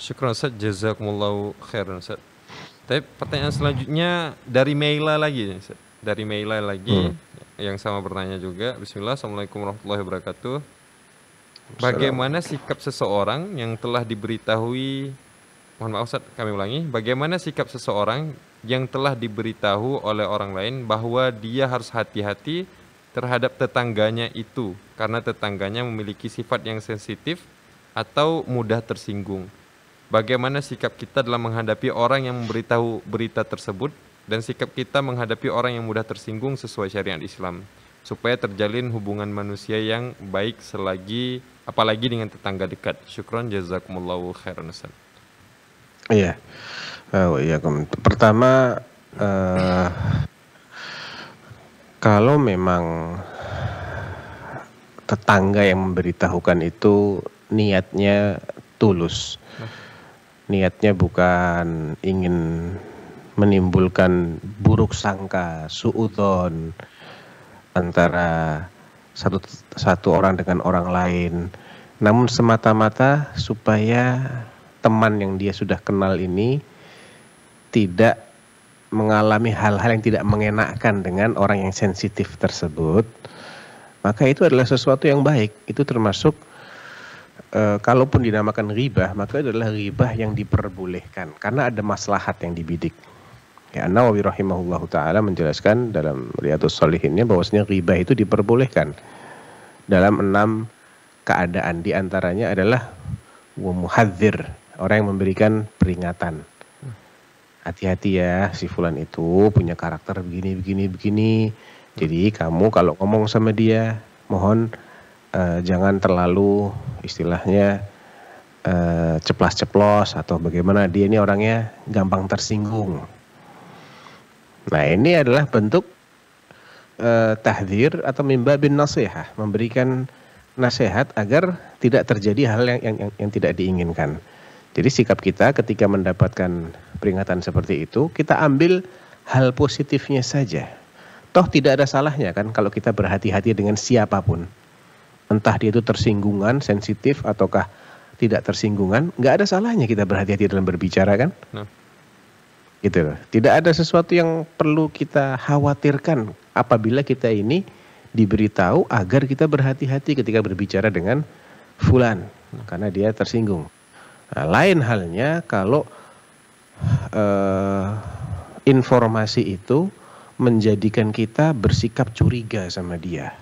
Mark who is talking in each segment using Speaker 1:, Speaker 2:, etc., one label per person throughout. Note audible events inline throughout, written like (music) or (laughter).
Speaker 1: Syukur Ustaz, jazakumullahu khairan Ustaz. Tapi pertanyaan selanjutnya dari Meila lagi Ustaz. Dari Meila lagi hmm. yang sama bertanya juga. Bismillah, Assalamualaikum warahmatullahi wabarakatuh. Bagaimana sikap seseorang yang telah diberitahui mohon maaf Ustaz, kami ulangi, bagaimana sikap seseorang yang telah diberitahu oleh orang lain bahwa dia harus hati-hati terhadap tetangganya itu karena tetangganya memiliki sifat yang sensitif atau mudah tersinggung bagaimana sikap kita dalam menghadapi orang yang memberitahu berita tersebut dan sikap kita menghadapi orang yang mudah tersinggung sesuai syariat Islam supaya terjalin hubungan manusia yang baik selagi apalagi dengan tetangga dekat. Syukron jazakumullahu khairan Ustaz.
Speaker 2: Iya. Oh iya, pertama uh, kalau memang tetangga yang memberitahukan itu niatnya tulus. Nah niatnya bukan ingin menimbulkan buruk sangka, suuton antara satu satu orang dengan orang lain, namun semata-mata supaya teman yang dia sudah kenal ini tidak mengalami hal-hal yang tidak mengenakkan dengan orang yang sensitif tersebut, maka itu adalah sesuatu yang baik. Itu termasuk e, kalaupun dinamakan riba, maka itu adalah riba yang diperbolehkan karena ada maslahat yang dibidik. Ya, Nawawi rahimahullahu taala menjelaskan dalam Riyadhus Shalihinnya bahwasanya riba itu diperbolehkan dalam enam keadaan di antaranya adalah muhadzir, orang yang memberikan peringatan. Hati-hati ya, si fulan itu punya karakter begini begini begini. Jadi kamu kalau ngomong sama dia, mohon Eh, jangan terlalu istilahnya uh, ceplas-ceplos atau bagaimana dia ini orangnya gampang tersinggung. Nah ini adalah bentuk uh, eh, tahdir atau mimba bin nasihah memberikan nasihat agar tidak terjadi hal yang, yang, yang, yang tidak diinginkan. Jadi sikap kita ketika mendapatkan peringatan seperti itu, kita ambil hal positifnya saja. Toh tidak ada salahnya kan kalau kita berhati-hati dengan siapapun entah dia itu tersinggungan, sensitif ataukah tidak tersinggungan, nggak ada salahnya kita berhati-hati dalam berbicara kan? Nah. Gitu loh. Tidak ada sesuatu yang perlu kita khawatirkan apabila kita ini diberitahu agar kita berhati-hati ketika berbicara dengan fulan nah. karena dia tersinggung. Nah, lain halnya kalau uh, informasi itu menjadikan kita bersikap curiga sama dia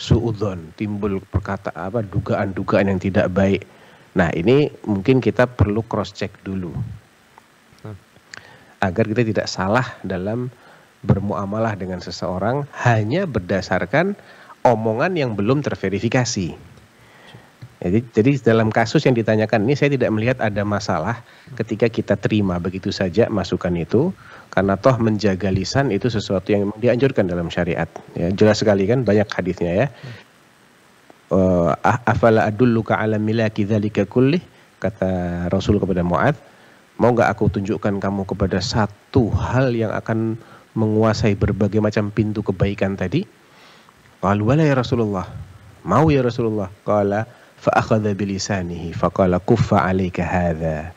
Speaker 2: suudon timbul perkata apa dugaan-dugaan yang tidak baik. Nah ini mungkin kita perlu cross check dulu hmm. agar kita tidak salah dalam bermuamalah dengan seseorang hanya berdasarkan omongan yang belum terverifikasi. Jadi, jadi dalam kasus yang ditanyakan ini saya tidak melihat ada masalah ketika kita terima begitu saja masukan itu karena toh menjaga lisan itu sesuatu yang dianjurkan dalam syariat. Ya, jelas sekali kan banyak hadisnya ya. Eh, ah, afala adulluka ala milaki dzalika kullih kata Rasul kepada Muad, mau nggak aku tunjukkan kamu kepada satu hal yang akan menguasai berbagai macam pintu kebaikan tadi? Qalu ya Rasulullah. Mau ya Rasulullah. Qala fa'akhadha bilisanihi faqala kuffa alaika hadha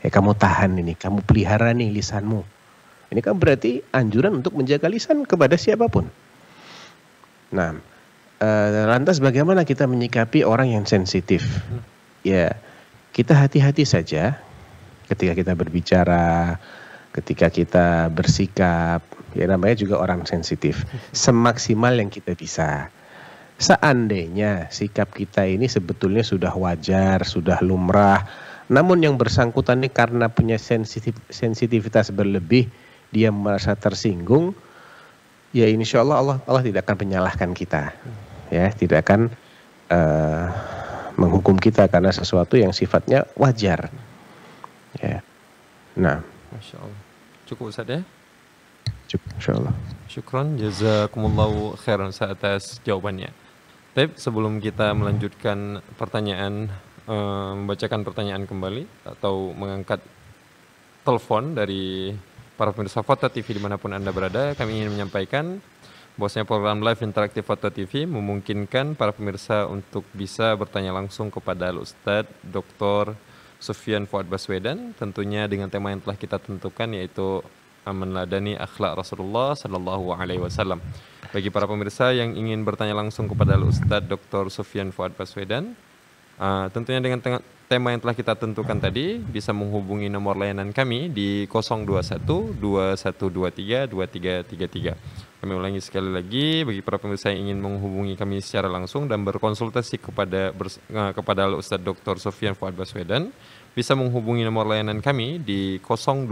Speaker 2: ya kamu tahan ini kamu pelihara nih lisanmu ini kan berarti anjuran untuk menjaga lisan kepada siapapun nah uh, lantas bagaimana kita menyikapi orang yang sensitif ya kita hati-hati saja ketika kita berbicara ketika kita bersikap ya namanya juga orang sensitif semaksimal yang kita bisa Seandainya sikap kita ini sebetulnya sudah wajar, sudah lumrah, namun yang bersangkutan ini karena punya sensitif, sensitivitas berlebih, dia merasa tersinggung, ya insya Allah Allah, Allah tidak akan menyalahkan kita, ya tidak akan uh, menghukum kita karena sesuatu yang sifatnya wajar. Ya. Nah.
Speaker 1: Masya Allah. Cukup Ustaz ya?
Speaker 2: Cukup insya Allah.
Speaker 1: Syukran jazakumullahu khairan atas jawabannya. Tapi sebelum kita melanjutkan pertanyaan, eh, membacakan pertanyaan kembali atau mengangkat telepon dari para pemirsa Foto TV dimanapun Anda berada, kami ingin menyampaikan bahwasanya program live interaktif Foto TV memungkinkan para pemirsa untuk bisa bertanya langsung kepada Ustadz Dr. Sufian Fuad Baswedan tentunya dengan tema yang telah kita tentukan yaitu meneladani akhlak Rasulullah Sallallahu Alaihi Wasallam. Bagi para pemirsa yang ingin bertanya langsung kepada Ustadz Dr. Sofian Fuad Baswedan, uh, tentunya dengan tema yang telah kita tentukan tadi bisa menghubungi nomor layanan kami di 021 2123 2333. Kami ulangi sekali lagi bagi para pemirsa yang ingin menghubungi kami secara langsung dan berkonsultasi kepada bers, uh, kepada Ustadz Dr. Sofian Fuad Baswedan bisa menghubungi nomor layanan kami di 021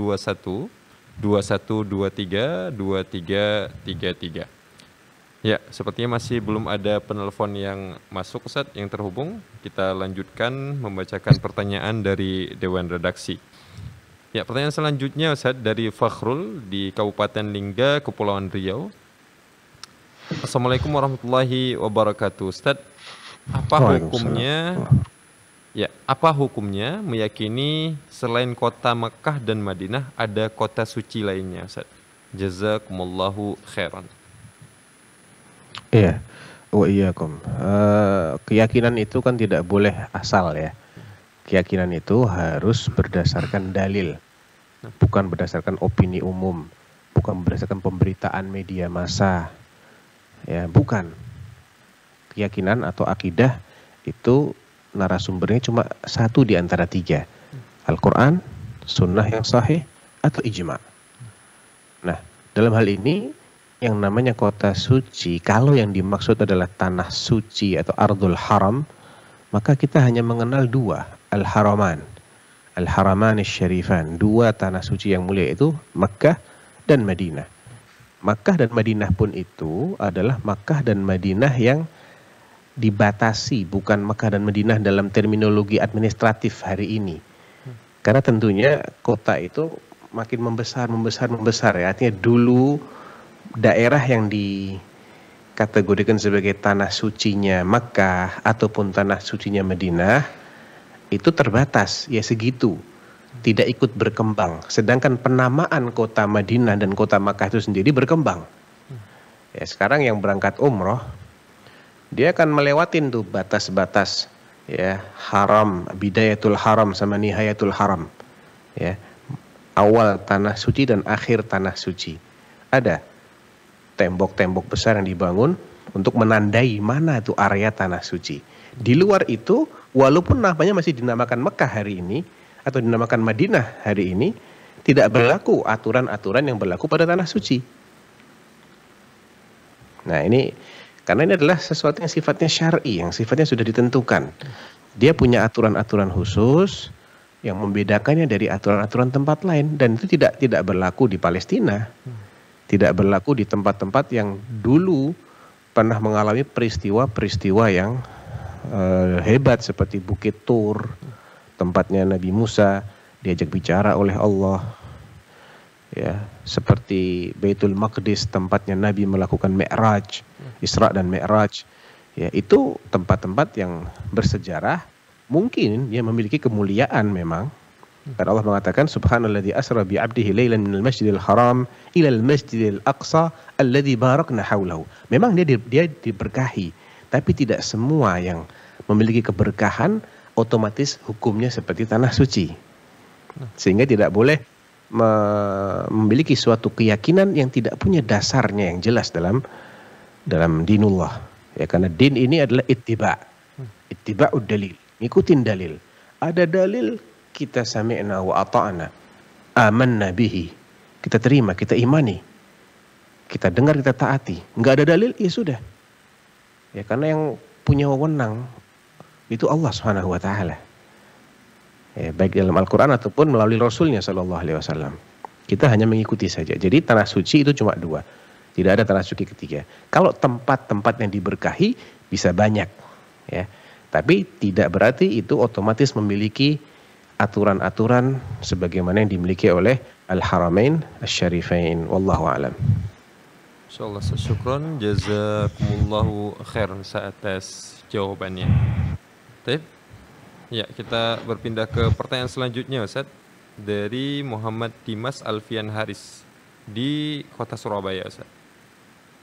Speaker 1: 2123 2333. Ya, sepertinya masih belum ada penelpon yang masuk Ustaz yang terhubung. Kita lanjutkan membacakan pertanyaan dari Dewan Redaksi. Ya, pertanyaan selanjutnya Ustaz dari Fakhrul di Kabupaten Lingga, Kepulauan Riau. Assalamualaikum warahmatullahi wabarakatuh Ustaz. Apa hukumnya Ya, apa hukumnya meyakini selain kota Mekah dan Madinah ada kota suci lainnya, Ustaz? Jazakumullahu khairan.
Speaker 2: Iya. Wa iyyakum. Uh, keyakinan itu kan tidak boleh asal ya. Keyakinan itu harus berdasarkan dalil. Bukan berdasarkan opini umum, bukan berdasarkan pemberitaan media massa. Ya, bukan. Keyakinan atau akidah itu narasumbernya cuma satu di antara tiga. Al-Quran, sunnah yang sahih, atau ijma. Nah, dalam hal ini yang namanya kota suci, kalau yang dimaksud adalah tanah suci atau ardul haram, maka kita hanya mengenal dua, al-haraman. Al-haraman syarifan, dua tanah suci yang mulia itu Mekah dan Madinah. Makkah dan Madinah pun itu adalah Makkah dan Madinah yang dibatasi bukan Mekah dan Madinah dalam terminologi administratif hari ini. Karena tentunya kota itu makin membesar, membesar, membesar ya. Artinya dulu daerah yang dikategorikan sebagai tanah sucinya Mekah ataupun tanah sucinya Madinah itu terbatas ya segitu tidak ikut berkembang. Sedangkan penamaan kota Madinah dan kota Makkah itu sendiri berkembang. Ya, sekarang yang berangkat umroh dia akan melewatin tuh batas-batas ya haram bidayatul haram sama nihayatul haram ya awal tanah suci dan akhir tanah suci ada tembok-tembok besar yang dibangun untuk menandai mana itu area tanah suci di luar itu walaupun namanya masih dinamakan Mekah hari ini atau dinamakan Madinah hari ini tidak berlaku aturan-aturan yang berlaku pada tanah suci nah ini karena ini adalah sesuatu yang sifatnya syar'i, yang sifatnya sudah ditentukan. Dia punya aturan-aturan khusus yang membedakannya dari aturan-aturan tempat lain dan itu tidak tidak berlaku di Palestina. Tidak berlaku di tempat-tempat yang dulu pernah mengalami peristiwa-peristiwa yang uh, hebat seperti Bukit Tur, tempatnya Nabi Musa diajak bicara oleh Allah. Ya, seperti Baitul Maqdis tempatnya Nabi melakukan Mi'raj, Isra dan Mi'raj. Ya, itu tempat-tempat yang bersejarah mungkin dia memiliki kemuliaan memang. Karena Allah mengatakan subhanalladzi asra bi 'abdihi lailan minal masjidil haram ila al masjidil aqsa alladzi barakna haulahu. Memang dia dia diberkahi, tapi tidak semua yang memiliki keberkahan otomatis hukumnya seperti tanah suci. Sehingga tidak boleh memiliki suatu keyakinan yang tidak punya dasarnya yang jelas dalam dalam dinullah ya karena din ini adalah ittiba ittiba dalil ngikutin dalil ada dalil kita sami'na wa ata'na amanna bihi kita terima kita imani kita dengar kita taati nggak ada dalil ya sudah ya karena yang punya wewenang itu Allah swt wa ya, baik dalam Al-Quran ataupun melalui Rasulnya Shallallahu Alaihi Wasallam. Kita hanya mengikuti saja. Jadi tanah suci itu cuma dua, tidak ada tanah suci ketiga. Kalau tempat-tempat yang diberkahi bisa banyak, ya. Tapi tidak berarti itu otomatis memiliki aturan-aturan sebagaimana yang dimiliki oleh Al-Haramain al-sharifain Wallahu a'lam.
Speaker 1: Insyaallah syukron jazakumullahu khair atas jawabannya. Baik. Ya, kita berpindah ke pertanyaan selanjutnya Ustaz dari Muhammad Dimas Alfian Haris di Kota Surabaya Ustaz.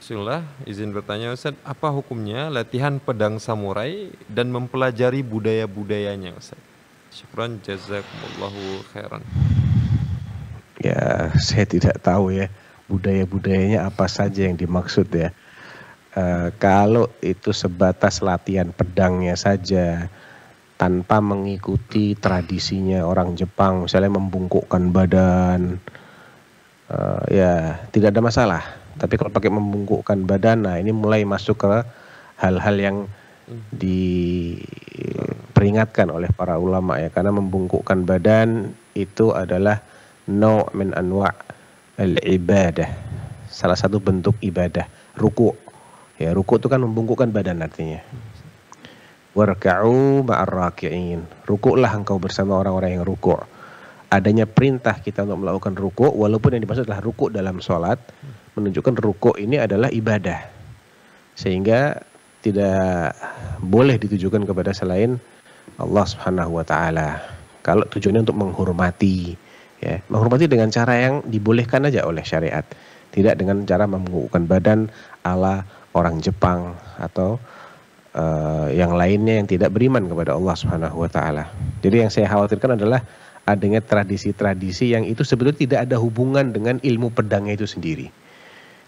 Speaker 1: Bismillah, izin bertanya Ustaz, apa hukumnya latihan pedang samurai dan mempelajari budaya-budayanya Ustaz? Syukran jazakumullahu khairan.
Speaker 2: Ya, saya tidak tahu ya budaya-budayanya apa saja yang dimaksud ya. E, kalau itu sebatas latihan pedangnya saja, tanpa mengikuti tradisinya orang Jepang misalnya membungkukkan badan uh, ya tidak ada masalah tapi kalau pakai membungkukkan badan nah ini mulai masuk ke hal-hal yang diperingatkan oleh para ulama ya karena membungkukkan badan itu adalah no min anwa al ibadah salah satu bentuk ibadah ruku ya ruku itu kan membungkukkan badan artinya warka'u ma'arraki'in. Rukuklah engkau bersama orang-orang yang rukuk. Adanya perintah kita untuk melakukan rukuk, walaupun yang dimaksud adalah rukuk dalam sholat, menunjukkan rukuk ini adalah ibadah. Sehingga tidak boleh ditujukan kepada selain Allah Subhanahu wa taala. Kalau tujuannya untuk menghormati, ya, menghormati dengan cara yang dibolehkan aja oleh syariat, tidak dengan cara membungkukkan badan ala orang Jepang atau uh, yang lainnya yang tidak beriman kepada Allah Subhanahu wa taala. Jadi yang saya khawatirkan adalah adanya tradisi-tradisi yang itu sebetulnya tidak ada hubungan dengan ilmu pedangnya itu sendiri.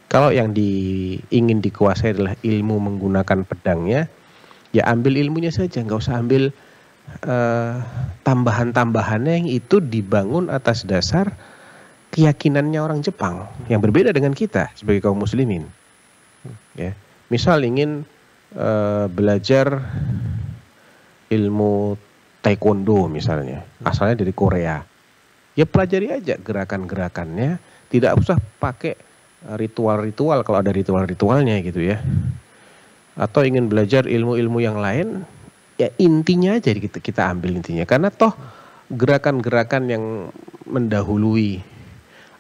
Speaker 2: Kalau yang di, ingin dikuasai adalah ilmu menggunakan pedangnya, ya ambil ilmunya saja, nggak usah ambil uh, tambahan-tambahannya yang itu dibangun atas dasar keyakinannya orang Jepang yang berbeda dengan kita sebagai kaum muslimin. Ya. Misal ingin Eh, belajar ilmu taekwondo misalnya, asalnya dari Korea. Ya pelajari aja gerakan-gerakannya, tidak usah pakai ritual-ritual kalau ada ritual-ritualnya gitu ya. Atau ingin belajar ilmu-ilmu yang lain, ya intinya aja kita, kita ambil intinya. Karena toh gerakan-gerakan yang mendahului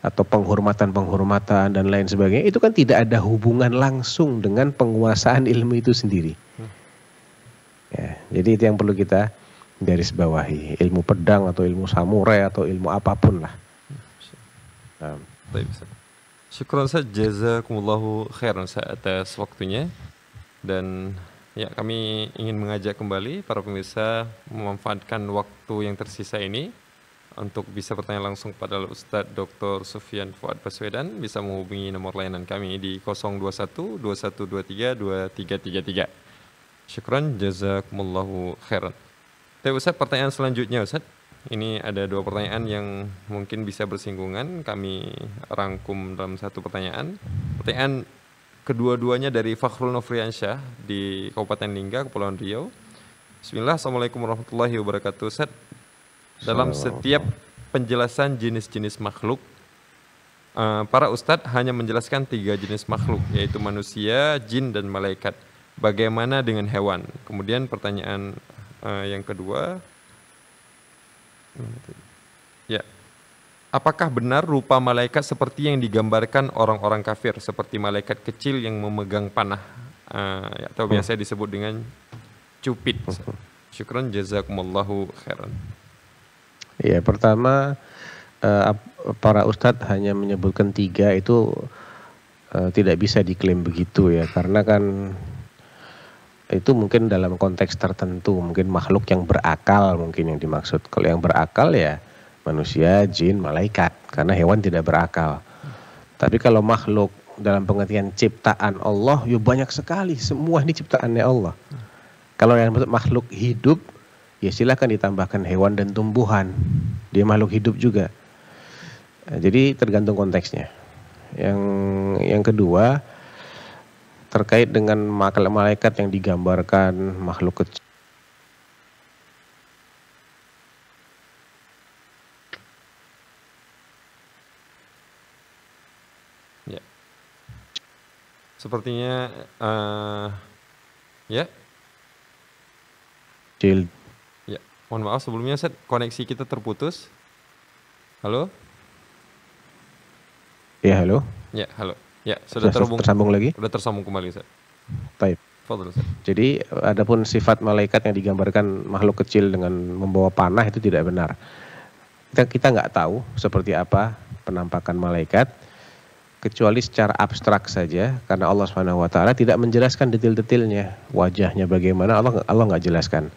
Speaker 2: atau penghormatan-penghormatan dan lain sebagainya itu kan tidak ada hubungan langsung dengan penguasaan ilmu itu sendiri. Ya, jadi itu yang perlu kita garis bawahi, ilmu pedang atau ilmu samurai atau ilmu apapun lah. Um. Syukur
Speaker 1: saya jazakumullahu khairan atas waktunya dan ya kami ingin mengajak kembali para pemirsa memanfaatkan waktu yang tersisa ini untuk bisa bertanya langsung kepada Ustadz Dr. Sofian Fuad Baswedan bisa menghubungi nomor layanan kami di 021 2123 2333. Syukran jazakumullahu khairan. Tapi Ustadz pertanyaan selanjutnya Ustadz. Ini ada dua pertanyaan yang mungkin bisa bersinggungan. Kami rangkum dalam satu pertanyaan. Pertanyaan kedua-duanya dari Fakhrul Nofriansyah di Kabupaten Lingga, Kepulauan Riau. Bismillah, Assalamualaikum warahmatullahi wabarakatuh. Ustaz, dalam setiap penjelasan jenis-jenis makhluk eh, para ustadz hanya menjelaskan tiga jenis makhluk yaitu manusia, jin dan malaikat. Bagaimana dengan hewan? Kemudian pertanyaan eh, yang kedua ya Apakah benar rupa malaikat seperti yang digambarkan orang-orang kafir seperti malaikat kecil yang memegang panah eh, atau hmm. biasa disebut dengan cupid? Hmm. Syukran jazakumullahu khairan.
Speaker 2: Ya, pertama eh, para ustadz hanya menyebutkan tiga itu eh, tidak bisa diklaim begitu ya, karena kan itu mungkin dalam konteks tertentu, mungkin makhluk yang berakal mungkin yang dimaksud. Kalau yang berakal ya manusia, jin, malaikat, karena hewan tidak berakal. Tapi kalau makhluk dalam pengertian ciptaan Allah, ya banyak sekali semua ini ciptaannya Allah. Kalau yang makhluk hidup ya silahkan ditambahkan hewan dan tumbuhan. Dia makhluk hidup juga. Eh, jadi tergantung konteksnya. Yang yang kedua terkait dengan makhluk malaikat yang digambarkan makhluk kecil.
Speaker 1: Ya. Sepertinya uh, ya. Yeah. Mohon maaf sebelumnya set koneksi kita terputus. Halo? Ya, halo. Ya, halo. Ya, sudah, terhubung. Tersambung lagi? Sudah tersambung kembali, Set.
Speaker 2: Baik. Jadi, adapun sifat malaikat yang digambarkan makhluk kecil dengan membawa panah itu tidak benar. Kita kita nggak tahu seperti apa penampakan malaikat kecuali secara abstrak saja karena Allah Subhanahu wa taala tidak menjelaskan detail-detailnya wajahnya bagaimana Allah Allah nggak jelaskan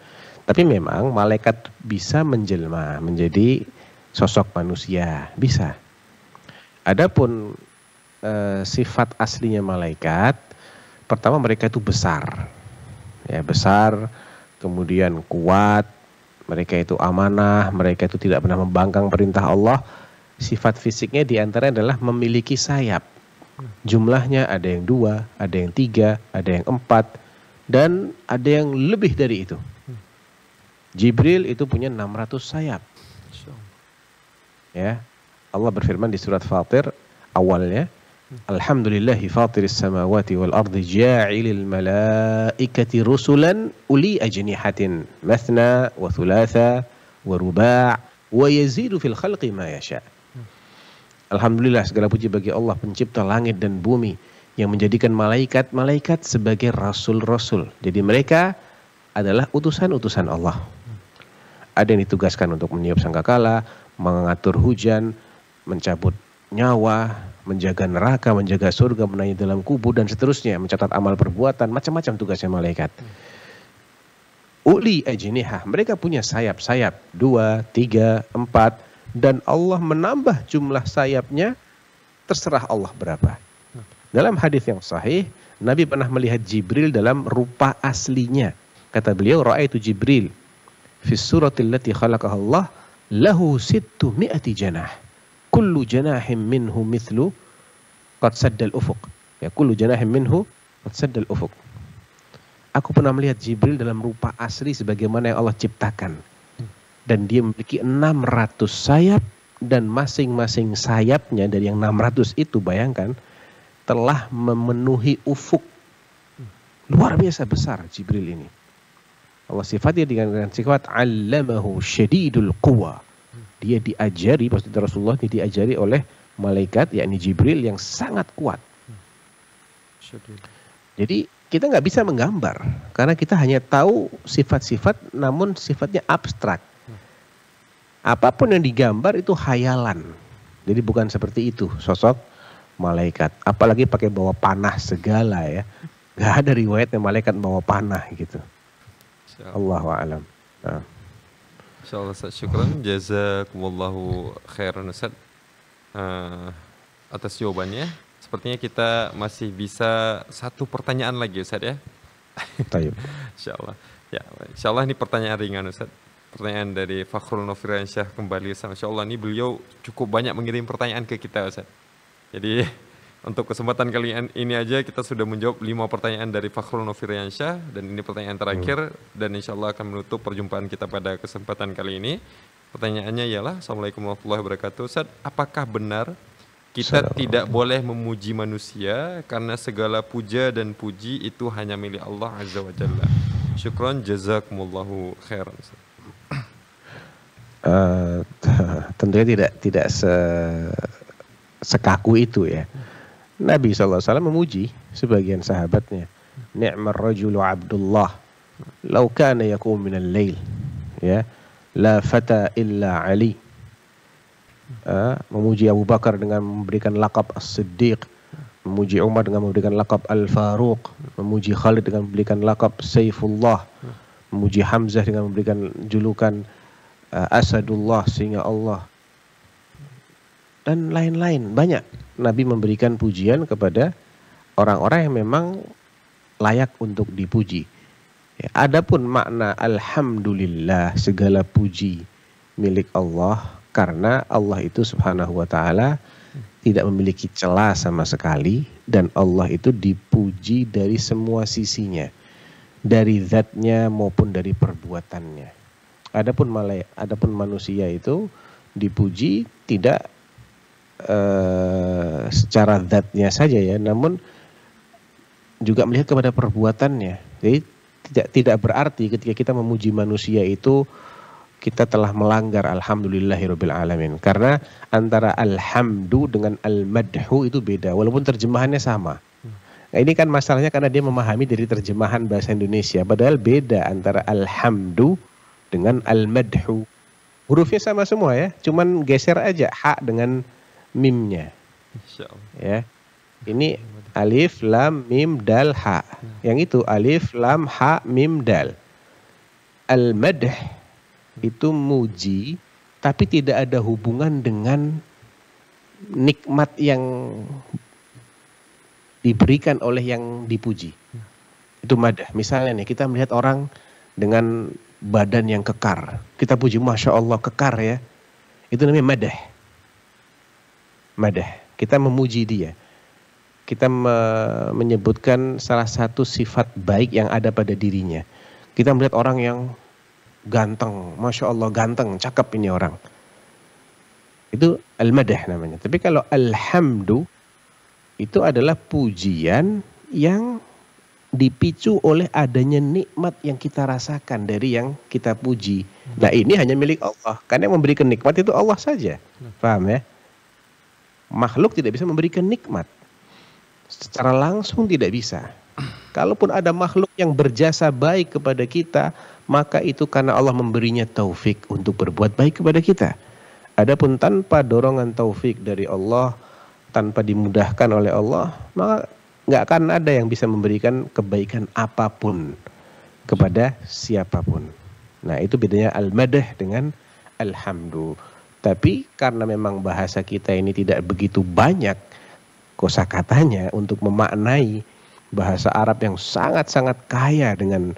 Speaker 2: tapi memang malaikat bisa menjelma menjadi sosok manusia, bisa. Adapun e, sifat aslinya malaikat, pertama mereka itu besar. Ya, besar, kemudian kuat, mereka itu amanah, mereka itu tidak pernah membangkang perintah Allah. Sifat fisiknya di antara adalah memiliki sayap. Jumlahnya ada yang dua, ada yang tiga, ada yang empat, dan ada yang lebih dari itu. Jibril itu punya 600 sayap. Ya. Allah berfirman di surat Fatir awalnya Alhamdulillahi fatiris samawati wal ardi ja'ilil malaikati rusulan uli ajnihatin mathna wa thulatha wa ruba' wa yazidu fil khalqi ma yasha. Alhamdulillah segala puji bagi Allah pencipta langit dan bumi yang menjadikan malaikat-malaikat sebagai rasul-rasul. Jadi mereka adalah utusan-utusan Allah. Ada yang ditugaskan untuk meniup sangkakala, mengatur hujan, mencabut nyawa, menjaga neraka, menjaga surga, menanya dalam kubur dan seterusnya, mencatat amal perbuatan, macam-macam tugasnya malaikat. Uli ajniha, mereka punya sayap-sayap, dua, tiga, empat, dan Allah menambah jumlah sayapnya, terserah Allah berapa. Dalam hadis yang sahih, Nabi pernah melihat Jibril dalam rupa aslinya. Kata beliau, itu Jibril fi السورة التي khalaqaha Allah lahu sittu mi'ati janah. Kullu janahin minhu mithlu qad saddal ufuq. Ya kullu janahin minhu qad saddal ufuq. Aku pernah melihat Jibril dalam rupa asli sebagaimana yang Allah ciptakan. Dan dia memiliki 600 sayap dan masing-masing sayapnya dari yang 600 itu bayangkan telah memenuhi ufuk. Luar biasa besar Jibril ini. Allah sifatnya dengan, dengan sifat allamahu syadidul quwa. Dia diajari, pasti Rasulullah ini diajari oleh malaikat, yakni Jibril yang sangat kuat. Jadi kita nggak bisa menggambar karena kita hanya tahu sifat-sifat namun sifatnya abstrak. Apapun yang digambar itu hayalan. Jadi bukan seperti itu sosok malaikat. Apalagi pakai bawa panah segala ya. Gak ada riwayatnya malaikat bawa panah gitu. Ya. Allah alam. Nah.
Speaker 1: Insyaallah Ustaz. Syukran jazakumullahu khairan Ustaz. Uh, atas jawabannya. Sepertinya kita masih bisa satu pertanyaan lagi Ustaz ya. Tayyib. (laughs) insyaallah. Ya, insyaallah ini pertanyaan ringan Ustaz. Pertanyaan dari Fakhrul Nofiran kembali sama Insyaallah ini beliau cukup banyak mengirim pertanyaan ke kita Ustaz. Jadi untuk kesempatan kali ini aja kita sudah menjawab lima pertanyaan dari Fakhrul Noviriansyah dan ini pertanyaan terakhir hmm. dan insya Allah akan menutup perjumpaan kita pada kesempatan kali ini. Pertanyaannya ialah, Assalamualaikum warahmatullahi wabarakatuh. Ustaz, apakah benar kita tidak boleh memuji manusia karena segala puja dan puji itu hanya milik Allah Azza wa Jalla? Syukran jazakumullahu khairan.
Speaker 2: Uh, (laughs) tentunya tidak tidak se sekaku itu ya. Nabi SAW memuji sebagian sahabatnya. Ni'mar rajulu Abdullah. Lau kana yakum minal lail. Ya. La fata illa Ali. Uh, memuji Abu Bakar dengan memberikan lakab As-Siddiq. Memuji Umar dengan memberikan lakab Al-Faruq. Memuji Khalid dengan memberikan lakab Saifullah. Memuji Hamzah dengan memberikan julukan uh, Asadullah sehingga Allah dan lain-lain banyak Nabi memberikan pujian kepada orang-orang yang memang layak untuk dipuji. Ya, adapun makna alhamdulillah segala puji milik Allah karena Allah itu subhanahu wa taala tidak memiliki celah sama sekali dan Allah itu dipuji dari semua sisinya. Dari zatnya maupun dari perbuatannya. Adapun malay, adapun manusia itu dipuji tidak Eh, secara zatnya saja ya, namun juga melihat kepada perbuatannya. Jadi tidak tidak berarti ketika kita memuji manusia itu kita telah melanggar alhamdulillahirabbil alamin. Karena antara alhamdu dengan almadhu itu beda walaupun terjemahannya sama. Nah, ini kan masalahnya karena dia memahami dari terjemahan bahasa Indonesia padahal beda antara alhamdu dengan almadhu. Hurufnya sama semua ya, cuman geser aja ha dengan mimnya. Ya. Ini alif lam mim dal ha. Yang itu alif lam ha mim dal. Al madh itu muji tapi tidak ada hubungan dengan nikmat yang diberikan oleh yang dipuji. Itu madah. Misalnya nih kita melihat orang dengan badan yang kekar. Kita puji Masya Allah kekar ya. Itu namanya madah madah. Kita memuji dia. Kita me menyebutkan salah satu sifat baik yang ada pada dirinya. Kita melihat orang yang ganteng, masya Allah ganteng, cakep ini orang. Itu al-madah namanya. Tapi kalau alhamdu itu adalah pujian yang dipicu oleh adanya nikmat yang kita rasakan dari yang kita puji. Nah ini hanya milik Allah, karena yang memberikan nikmat itu Allah saja. Paham ya? Makhluk tidak bisa memberikan nikmat. Secara langsung tidak bisa. Kalaupun ada makhluk yang berjasa baik kepada kita, maka itu karena Allah memberinya taufik untuk berbuat baik kepada kita. Adapun tanpa dorongan taufik dari Allah, tanpa dimudahkan oleh Allah, maka nggak akan ada yang bisa memberikan kebaikan apapun kepada siapapun. Nah itu bedanya al-madah dengan alhamdulillah. Tapi karena memang bahasa kita ini tidak begitu banyak kosakatanya untuk memaknai bahasa Arab yang sangat-sangat kaya dengan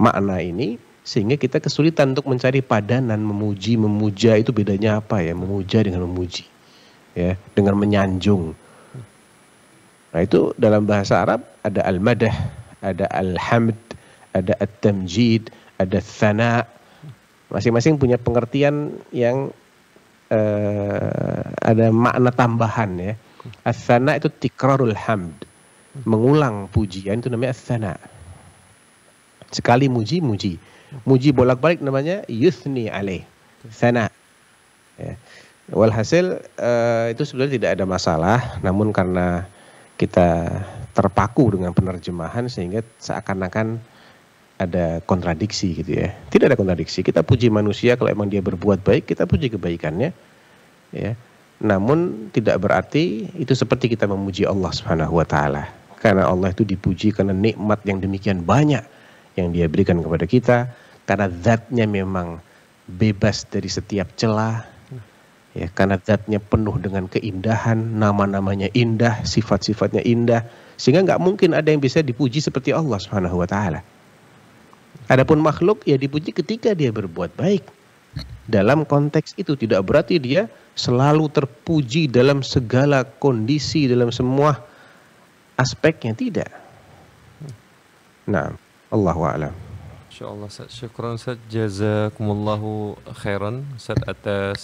Speaker 2: makna ini sehingga kita kesulitan untuk mencari padanan memuji memuja itu bedanya apa ya memuja dengan memuji ya dengan menyanjung nah itu dalam bahasa Arab ada al-madah ada al-hamd ada at-tamjid ada thana masing-masing punya pengertian yang uh, ada makna tambahan ya. Asana itu tikrarul hamd. Mengulang pujian itu namanya asana. Sekali muji, muji. Muji bolak-balik namanya yusni alaih. Sana. Ya. Walhasil uh, itu sebenarnya tidak ada masalah. Namun karena kita terpaku dengan penerjemahan sehingga seakan-akan ada kontradiksi gitu ya. Tidak ada kontradiksi. Kita puji manusia kalau emang dia berbuat baik, kita puji kebaikannya. Ya. Namun tidak berarti itu seperti kita memuji Allah Subhanahu wa taala. Karena Allah itu dipuji karena nikmat yang demikian banyak yang dia berikan kepada kita karena zatnya memang bebas dari setiap celah ya karena zatnya penuh dengan keindahan nama-namanya indah sifat-sifatnya indah sehingga nggak mungkin ada yang bisa dipuji seperti Allah Subhanahu Wa Taala Adapun makhluk ya dipuji ketika dia berbuat baik. Dalam konteks itu tidak berarti dia selalu terpuji dalam segala kondisi, dalam semua aspeknya tidak. Nah, Allah a'lam.
Speaker 1: Insyaallah Ustaz. Syukran Ustaz. Jazakumullahu khairan Ustaz atas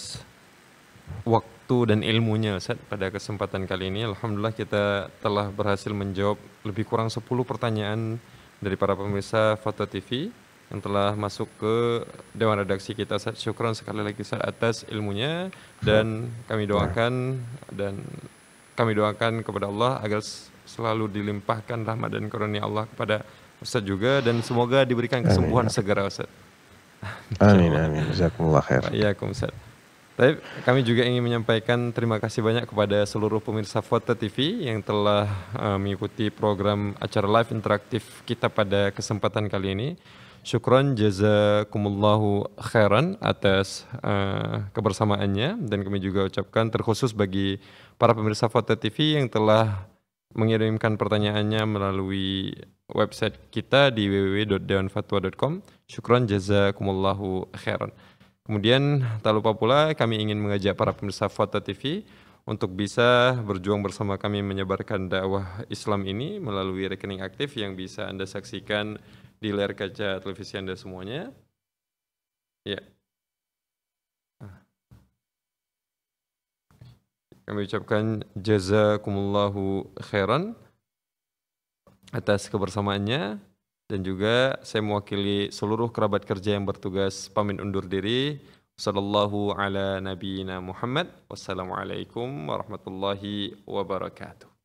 Speaker 1: waktu dan ilmunya Ustaz pada kesempatan kali ini. Alhamdulillah kita telah berhasil menjawab lebih kurang 10 pertanyaan dari para pemirsa Foto TV yang telah masuk ke dewan redaksi kita. Syukron sekali lagi Ustaz atas ilmunya dan kami doakan dan kami doakan kepada Allah agar selalu dilimpahkan rahmat dan karunia Allah kepada Ustaz juga dan semoga diberikan kesembuhan amin. segera Ustaz. Amin amin. Jazakumullah khair. Waalaikumsalam. Iya, tapi kami juga ingin menyampaikan terima kasih banyak kepada seluruh pemirsa Foto TV yang telah uh, mengikuti program acara live interaktif kita pada kesempatan kali ini. Syukron jazakumullahu khairan atas uh, kebersamaannya dan kami juga ucapkan terkhusus bagi para pemirsa Foto TV yang telah mengirimkan pertanyaannya melalui website kita di www.dewanfatwa.com. Syukron jazakumullahu khairan. Kemudian tak lupa pula kami ingin mengajak para pemirsa Fata TV untuk bisa berjuang bersama kami menyebarkan dakwah Islam ini melalui rekening aktif yang bisa Anda saksikan di layar kaca televisi Anda semuanya. Ya. Kami ucapkan jazakumullahu khairan atas kebersamaannya. dan juga saya mewakili seluruh kerabat kerja yang bertugas pamit undur diri sallallahu ala nabiyina Muhammad wassalamualaikum warahmatullahi wabarakatuh